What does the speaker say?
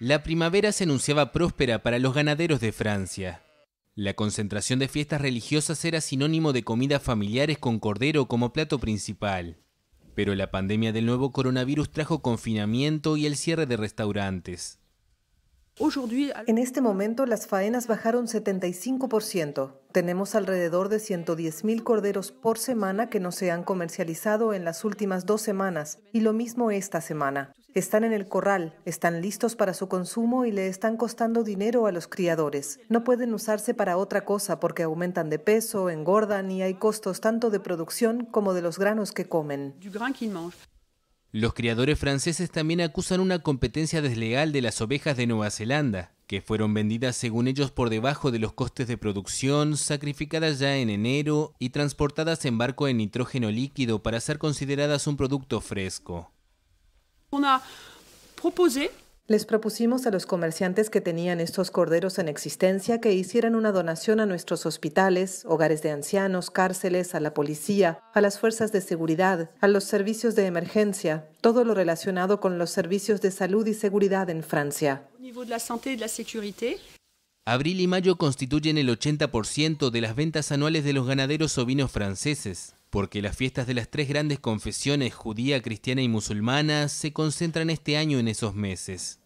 la primavera se anunciaba próspera para los ganaderos de Francia. La concentración de fiestas religiosas era sinónimo de comidas familiares con cordero como plato principal. Pero la pandemia del nuevo coronavirus trajo confinamiento y el cierre de restaurantes. En este momento las faenas bajaron 75%. Tenemos alrededor de 110.000 corderos por semana que no se han comercializado en las últimas dos semanas y lo mismo esta semana. Están en el corral, están listos para su consumo y le están costando dinero a los criadores. No pueden usarse para otra cosa porque aumentan de peso, engordan y hay costos tanto de producción como de los granos que comen. Los criadores franceses también acusan una competencia desleal de las ovejas de Nueva Zelanda, que fueron vendidas según ellos por debajo de los costes de producción, sacrificadas ya en enero y transportadas en barco en nitrógeno líquido para ser consideradas un producto fresco les propusimos a los comerciantes que tenían estos corderos en existencia que hicieran una donación a nuestros hospitales, hogares de ancianos, cárceles, a la policía, a las fuerzas de seguridad, a los servicios de emergencia, todo lo relacionado con los servicios de salud y seguridad en Francia. Abril y mayo constituyen el 80% de las ventas anuales de los ganaderos ovinos franceses porque las fiestas de las tres grandes confesiones judía, cristiana y musulmana se concentran este año en esos meses.